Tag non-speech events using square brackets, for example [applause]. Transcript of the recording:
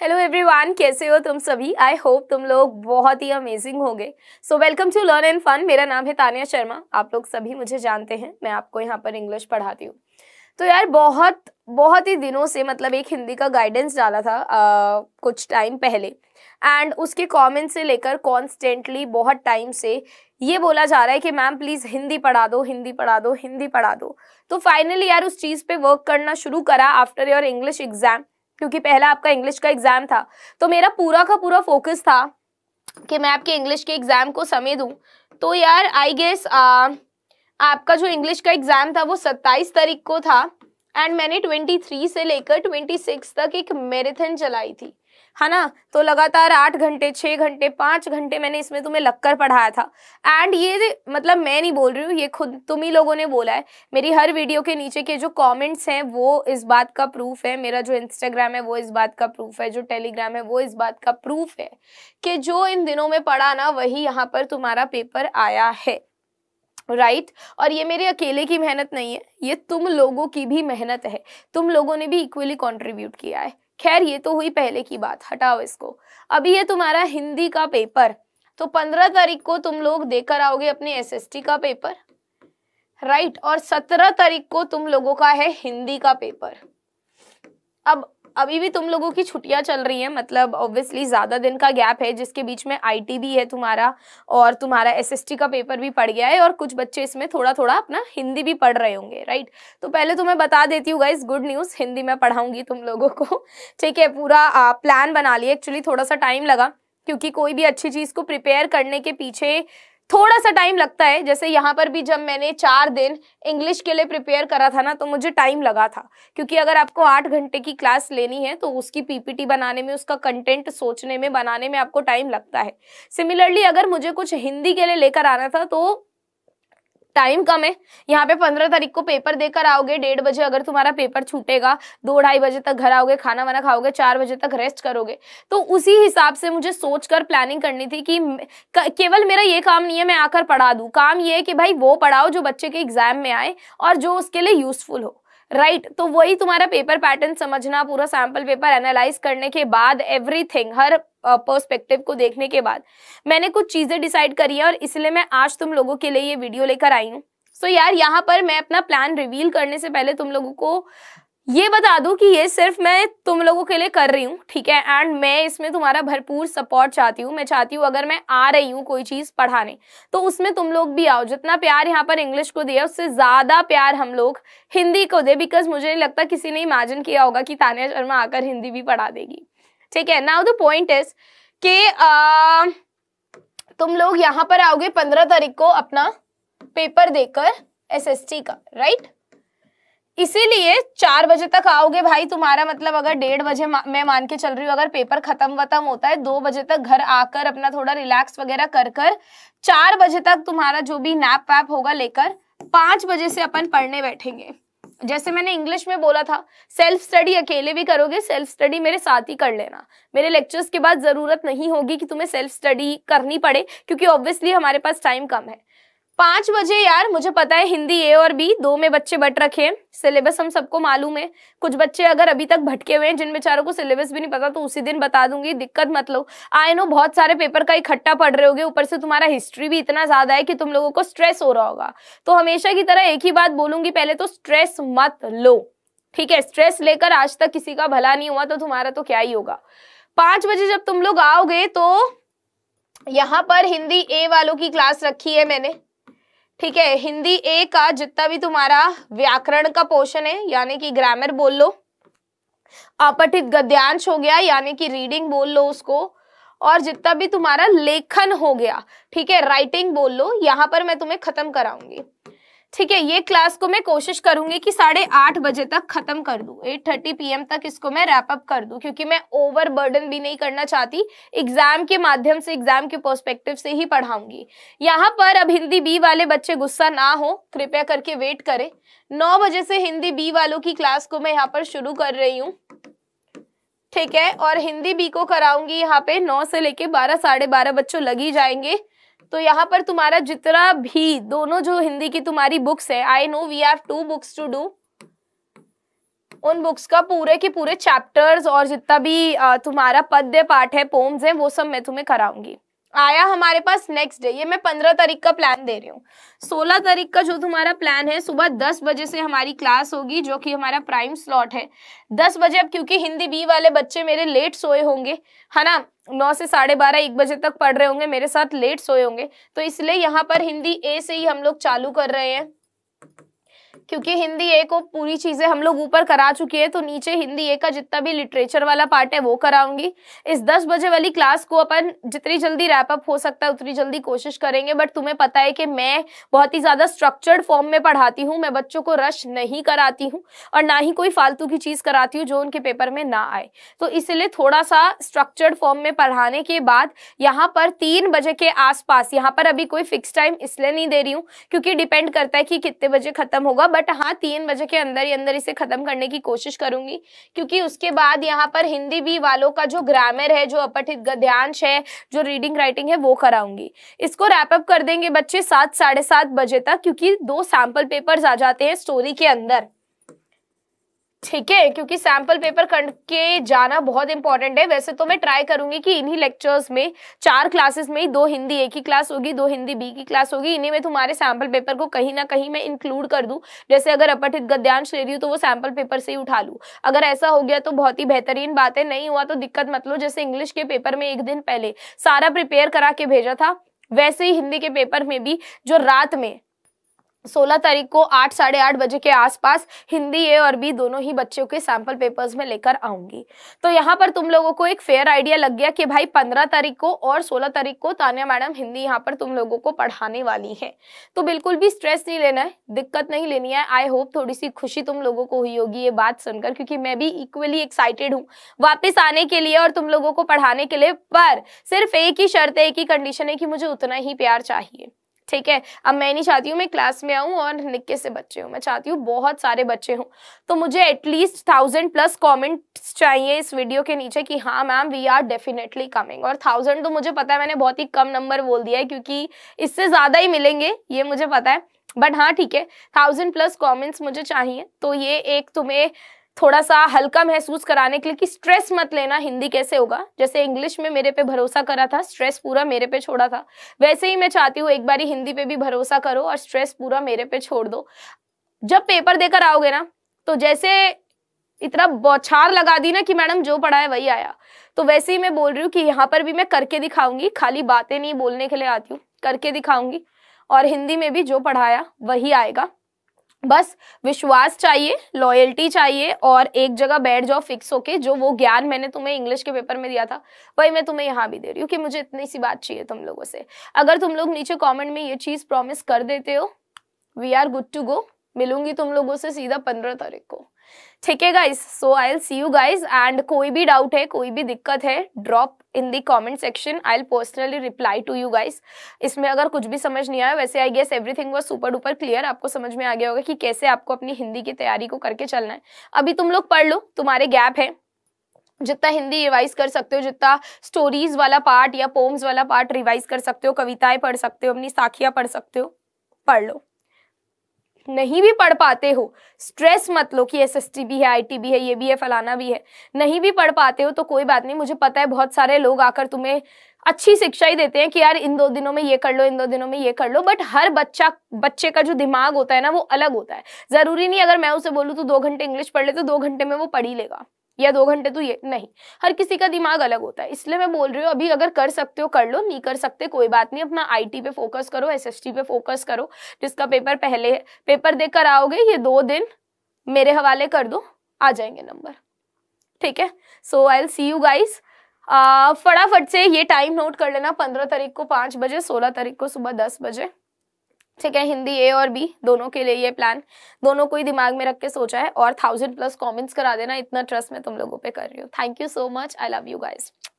Hello everyone कैसे हो तुम सभी आई होप तुम लोग बहुत ही अमेजिंग होंगे so welcome to learn and fun मेरा नाम है तानिया शर्मा आप लोग सभी मुझे जानते हैं मैं आपको यहाँ पर इंग्लिश पढ़ाती हूँ तो यार बहुत बहुत ही दिनों से मतलब एक हिंदी का गाइडेंस डाला था आ, कुछ टाइम पहले एंड उसके कमेंट से लेकर कॉन्स्टेंटली बहुत टाइम से ये बोला जा रहा है कि मैम प्लीज़ हिंदी पढ़ा दो हिंदी पढ़ा दो हिंदी पढ़ा दो तो फाइनली यार उस चीज़ पे वर्क करना शुरू करा आफ्टर योर इंग्लिश एग्ज़ाम क्योंकि पहला आपका इंग्लिश का एग्जाम था तो मेरा पूरा का पूरा फोकस था कि मैं आपके इंग्लिश के एग्जाम को समय दूँ तो यार आई गेस आपका जो इंग्लिश का एग्जाम था वो सत्ताईस तारीख को था एंड मैंने ट्वेंटी थ्री से लेकर ट्वेंटी सिक्स तक एक मैराथन चलाई थी है ना तो लगातार आठ घंटे छः घंटे पाँच घंटे मैंने इसमें तुम्हें लगकर पढ़ाया था एंड ये मतलब मैं नहीं बोल रही हूँ ये खुद तुम ही लोगों ने बोला है मेरी हर वीडियो के नीचे के जो कॉमेंट्स हैं वो इस बात का प्रूफ है मेरा जो इंस्टाग्राम है वो इस बात का प्रूफ है जो टेलीग्राम है वो इस बात का प्रूफ है कि जो इन दिनों में पढ़ा ना वही यहाँ पर तुम्हारा पेपर आया है राइट right? और ये मेरे अकेले की मेहनत नहीं है ये तुम लोगों की भी मेहनत है तुम लोगों ने भी इक्वली कंट्रीब्यूट किया है खैर ये तो हुई पहले की बात हटाओ इसको अभी ये तुम्हारा हिंदी का पेपर तो पंद्रह तारीख को तुम लोग देकर आओगे अपने एसएसटी का पेपर राइट और सत्रह तारीख को तुम लोगों का है हिंदी का पेपर अब अभी भी तुम लोगों की छुट्टियां चल रही हैं मतलब ऑब्वियसली ज़्यादा दिन का गैप है जिसके बीच में आई भी है तुम्हारा और तुम्हारा एस का पेपर भी पड़ गया है और कुछ बच्चे इसमें थोड़ा थोड़ा अपना हिंदी भी पढ़ रहे होंगे राइट तो पहले तो मैं बता देती हूँ गाइज गुड न्यूज़ हिंदी में पढ़ाऊंगी तुम लोगों को [laughs] ठीक है पूरा प्लान बना लिया एक्चुअली थोड़ा सा टाइम लगा क्योंकि कोई भी अच्छी चीज़ को प्रिपेयर करने के पीछे थोड़ा सा टाइम लगता है जैसे यहाँ पर भी जब मैंने चार दिन इंग्लिश के लिए प्रिपेयर करा था ना तो मुझे टाइम लगा था क्योंकि अगर आपको आठ घंटे की क्लास लेनी है तो उसकी पीपीटी बनाने में उसका कंटेंट सोचने में बनाने में आपको टाइम लगता है सिमिलरली अगर मुझे कुछ हिंदी के लिए लेकर आना था तो टाइम कम है यहाँ पे पंद्रह तारीख को पेपर देकर आओगे डेढ़ बजे अगर तुम्हारा पेपर छूटेगा दो ढाई बजे तक घर आओगे खाना वाना खाओगे चार बजे तक रेस्ट करोगे तो उसी हिसाब से मुझे सोच कर प्लानिंग करनी थी कि केवल मेरा ये काम नहीं है मैं आकर पढ़ा दूँ काम ये है कि भाई वो पढ़ाओ जो बच्चे के एग्जाम में आए और जो उसके लिए यूजफुल हो राइट right, तो वही तुम्हारा पेपर पैटर्न समझना पूरा सैम्पल पेपर एनालाइज करने के बाद एवरीथिंग हर पर्सपेक्टिव को देखने के बाद मैंने कुछ चीज़ें डिसाइड करी है और इसलिए मैं आज तुम लोगों के लिए ये वीडियो लेकर आई हूँ सो so यार यहाँ पर मैं अपना प्लान रिवील करने से पहले तुम लोगों को ये बता दूं कि ये सिर्फ मैं तुम लोगों के लिए कर रही हूँ ठीक है एंड मैं इसमें तुम्हारा भरपूर सपोर्ट चाहती हूँ मैं चाहती हूँ अगर मैं आ रही हूँ कोई चीज़ पढ़ाने तो उसमें तुम लोग भी आओ जितना प्यार यहाँ पर इंग्लिश को दिया उससे ज़्यादा प्यार हम लोग हिंदी को दे बिकॉज मुझे नहीं लगता किसी ने इमेजिन किया होगा कि तानिया शर्मा आकर हिंदी भी पढ़ा देगी ठीक है नाउ द पॉइंट इज के आ, तुम लोग यहाँ पर आओगे पंद्रह तारीख को अपना पेपर देकर एस का राइट इसीलिए चार बजे तक आओगे भाई तुम्हारा मतलब अगर डेढ़ बजे मा, मैं मान के चल रही हूँ अगर पेपर खत्म वतम होता है दो बजे तक घर आकर अपना थोड़ा रिलैक्स वगैरह कर कर चार बजे तक तुम्हारा जो भी नैप वैप होगा लेकर पांच बजे से अपन पढ़ने बैठेंगे जैसे मैंने इंग्लिश में बोला था सेल्फ स्टडी अकेले भी करोगे सेल्फ स्टडी मेरे साथ ही कर लेना मेरे लेक्चर्स के बाद ज़रूरत नहीं होगी कि तुम्हें सेल्फ स्टडी करनी पड़े क्योंकि ऑब्वियसली हमारे पास टाइम कम है पांच बजे यार मुझे पता है हिंदी ए और बी दो में बच्चे बट रखे हैं सिलेबस हम सबको मालूम है कुछ बच्चे अगर अभी तक भटके हुए हैं जिन बेचारों को सिलेबस भी नहीं पता तो उसी दिन बता दूंगी दिक्कत मत लो आई नो बहुत सारे पेपर का इकट्ठा पढ़ रहे होगे ऊपर से तुम्हारा हिस्ट्री भी इतना ज्यादा है कि तुम लोगों को स्ट्रेस हो रहा होगा तो हमेशा की तरह एक ही बात बोलूंगी पहले तो स्ट्रेस मत लो ठीक है स्ट्रेस लेकर आज तक किसी का भला नहीं हुआ तो तुम्हारा तो क्या ही होगा पांच बजे जब तुम लोग आओगे तो यहाँ पर हिंदी ए वालों की क्लास रखी है मैंने ठीक है हिंदी ए का जितना भी तुम्हारा व्याकरण का पोर्शन है यानी कि ग्रामर बोल लो अपठित गद्यांश हो गया यानी कि रीडिंग बोल लो उसको और जितना भी तुम्हारा लेखन हो गया ठीक है राइटिंग बोल लो यहां पर मैं तुम्हें खत्म कराऊंगी ठीक है ये क्लास को मैं कोशिश करूंगी कि साढ़े आठ बजे तक खत्म कर दू एट थर्टी पी तक इसको मैं रैप अप कर दू क्योंकि मैं ओवर बर्डन भी नहीं करना चाहती एग्जाम के माध्यम से एग्जाम के पर्सपेक्टिव से ही पढ़ाऊंगी यहाँ पर अब हिंदी बी वाले बच्चे गुस्सा ना हो कृपया करके वेट करें नौ बजे से हिंदी बी वालों की क्लास को मैं यहाँ पर शुरू कर रही हूँ ठीक है और हिंदी बी को कराऊंगी यहाँ पे नौ से लेके बारह साढ़े बारह बच्चों लगी जाएंगे तो यहाँ पर तुम्हारा जितना भी दोनों जो हिंदी की तुम्हारी बुक्स है I know we have two books to do उन बुक्स का पूरे के पूरे चैप्टर्स और जितना भी तुम्हारा पद्य पाठ है पोम्स हैं वो सब मैं तुम्हें कराऊंगी आया हमारे पास नेक्स्ट डे ये मैं पंद्रह तारीख का प्लान दे रही हूँ सोलह तारीख का जो तुम्हारा प्लान है सुबह दस बजे से हमारी क्लास होगी जो कि हमारा प्राइम स्लॉट है दस बजे अब क्योंकि हिंदी बी वाले बच्चे मेरे लेट सोए होंगे है ना नौ से साढ़े बारह एक बजे तक पढ़ रहे होंगे मेरे साथ लेट सोए होंगे तो इसलिए यहाँ पर हिंदी ए से ही हम लोग चालू कर रहे हैं क्योंकि हिंदी ए को पूरी चीज़ें हम लोग ऊपर करा चुके हैं तो नीचे हिंदी ए का जितना भी लिटरेचर वाला पार्ट है वो कराऊंगी इस दस बजे वाली क्लास को अपन जितनी जल्दी रैपअप हो सकता है उतनी जल्दी कोशिश करेंगे बट तुम्हें पता है कि मैं बहुत ही ज़्यादा स्ट्रक्चर्ड फॉर्म में पढ़ाती हूँ मैं बच्चों को रश नहीं कराती हूँ और ना ही कोई फालतू की चीज़ कराती हूँ जो उनके पेपर में ना आए तो इसलिए थोड़ा सा स्ट्रक्चर्ड फॉर्म में पढ़ाने के बाद यहाँ पर तीन बजे के आसपास यहाँ पर अभी कोई फिक्स टाइम इसलिए नहीं दे रही हूँ क्योंकि डिपेंड करता है कि कितने बजे खत्म होगा बट हाँ तीन बजे के अंदर ही अंदर इसे खत्म करने की कोशिश करूंगी क्योंकि उसके बाद यहाँ पर हिंदी भी वालों का जो ग्रामर है जो अपठित गद्यांश है जो रीडिंग राइटिंग है वो कराऊंगी इसको रैपअप कर देंगे बच्चे सात साढ़े सात बजे तक क्योंकि दो सैम्पल पेपर्स आ जाते हैं स्टोरी के अंदर ठीक है क्योंकि सैम्पल पेपर करके जाना बहुत इंपॉर्टेंट है वैसे तो मैं ट्राई करूंगी कि इन्हीं लेक्चर्स में चार क्लासेस में ही दो हिंदी ए की क्लास होगी दो हिंदी बी की क्लास होगी इन्हीं में तुम्हारे सैम्पल पेपर को कहीं ना कहीं मैं इंक्लूड कर दूँ जैसे अगर अपठित गद्यांश ले रही हूँ तो वो सैम्पल पेपर से ही उठा लूँ अगर ऐसा हो गया तो बहुत ही बेहतरीन बात है नहीं हुआ तो दिक्कत मत लो जैसे इंग्लिश के पेपर में एक दिन पहले सारा प्रिपेयर करा के भेजा था वैसे ही हिंदी के पेपर में भी जो रात में सोलह तारीख को आठ साढ़े आठ बजे के आसपास हिंदी ए और बी दोनों ही बच्चों के सैंपल पेपर्स में लेकर आऊंगी तो यहाँ पर तुम लोगों को एक फेयर आइडिया लग गया कि भाई पंद्रह तारीख को और सोलह तारीख को तानिया मैडम हिंदी यहाँ पर तुम लोगों को पढ़ाने वाली है तो बिल्कुल भी स्ट्रेस नहीं लेना है दिक्कत नहीं लेनी है आई होप थोड़ी सी खुशी तुम लोगों को हुई होगी ये बात सुनकर क्योंकि मैं भी इक्वली एक्साइटेड हूँ वापिस आने के लिए और तुम लोगों को पढ़ाने के लिए पर सिर्फ एक ही शर्त है एक ही कंडीशन है कि मुझे उतना ही प्यार चाहिए ठीक है अब मैं नहीं चाहती हूँ मैं क्लास में आऊँ और निक्के से बच्चे हूँ मैं चाहती हूँ बहुत सारे बच्चे हूँ तो मुझे एटलीस्ट थाउजेंड प्लस कॉमेंट्स चाहिए इस वीडियो के नीचे कि हाँ ma'am we are definitely coming और थाउजेंड तो मुझे पता है मैंने बहुत ही कम नंबर बोल दिया है क्योंकि इससे ज़्यादा ही मिलेंगे ये मुझे पता है बट हाँ ठीक है थाउजेंड प्लस कॉमेंट्स मुझे चाहिए तो ये एक तुम्हें थोड़ा सा हल्का महसूस कराने के लिए कि स्ट्रेस मत लेना हिंदी कैसे होगा जैसे इंग्लिश में मेरे पे भरोसा करा था स्ट्रेस पूरा मेरे पे छोड़ा था वैसे ही मैं चाहती हूँ एक बारी हिंदी पे भी भरोसा करो और स्ट्रेस पूरा मेरे पे छोड़ दो जब पेपर देकर आओगे ना तो जैसे इतना बौछार लगा दी ना कि मैडम जो पढ़ा है वही आया तो वैसे ही मैं बोल रही हूँ कि यहाँ पर भी मैं करके दिखाऊंगी खाली बातें नहीं बोलने के लिए आती हूँ करके दिखाऊंगी और हिंदी में भी जो पढ़ाया वही आएगा बस विश्वास चाहिए लॉयल्टी चाहिए और एक जगह बैठ जाओ फिक्स होके जो वो ज्ञान मैंने तुम्हें इंग्लिश के पेपर में दिया था वही मैं तुम्हें यहाँ भी दे रही हूँ कि मुझे इतनी सी बात चाहिए तुम लोगों से अगर तुम लोग नीचे कॉमेंट में ये चीज़ प्रॉमिस कर देते हो we are good to go मिलूंगी तुम लोगों से सीधा पंद्रह तारीख को ठीक है guys so I'll see you guys and कोई भी डाउट है कोई भी दिक्कत है drop in the comment section I'll personally reply to you guys इसमें अगर कुछ भी समझ नहीं आया वैसे I guess everything was super duper clear आपको समझ में आ गया होगा कि कैसे आपको अपनी हिंदी की तैयारी को करके चलना है अभी तुम लोग पढ़ लो तुम्हारे गैप है जितना हिंदी रिवाइज कर सकते हो जितना स्टोरीज वाला पार्ट या पोम्स वाला पार्ट रिवाइज कर सकते हो कविताएं पढ़ सकते हो अपनी साखियां पढ़ सकते हो पढ़ लो नहीं भी पढ़ पाते हो स्ट्रेस मत लो कि एस भी है आई भी है ये भी है फलाना भी है नहीं भी पढ़ पाते हो तो कोई बात नहीं मुझे पता है बहुत सारे लोग आकर तुम्हें अच्छी शिक्षा ही देते हैं कि यार इन दो दिनों में ये कर लो इन दो दिनों में ये कर लो बट हर बच्चा बच्चे का जो दिमाग होता है ना वो अलग होता है ज़रूरी नहीं अगर मैं उसे बोलूँ तो दो घंटे इंग्लिश पढ़ ले तो दो घंटे में वो पढ़ ही लेगा या दो घंटे तो ये नहीं हर किसी का दिमाग अलग होता है इसलिए मैं बोल रही हूँ अभी अगर कर सकते हो कर लो नहीं कर सकते कोई बात नहीं अपना आईटी पे फोकस करो एसएसटी पे फोकस करो जिसका पेपर पहले है पेपर देकर आओगे ये दो दिन मेरे हवाले कर दो आ जाएंगे नंबर ठीक है so I'll see you guys फटाफट से ये टाइम नोट कर लेना पंद्रह तारीख को पाँच बजे सोलह तारीख को सुबह दस बजे ठीक है हिंदी ए और बी दोनों के लिए ये प्लान दोनों को ही दिमाग में रख के सोचा है और थाउजेंड प्लस कमेंट्स करा देना इतना ट्रस्ट मैं तुम लोगों पे कर रही हूँ thank you so much I love you guys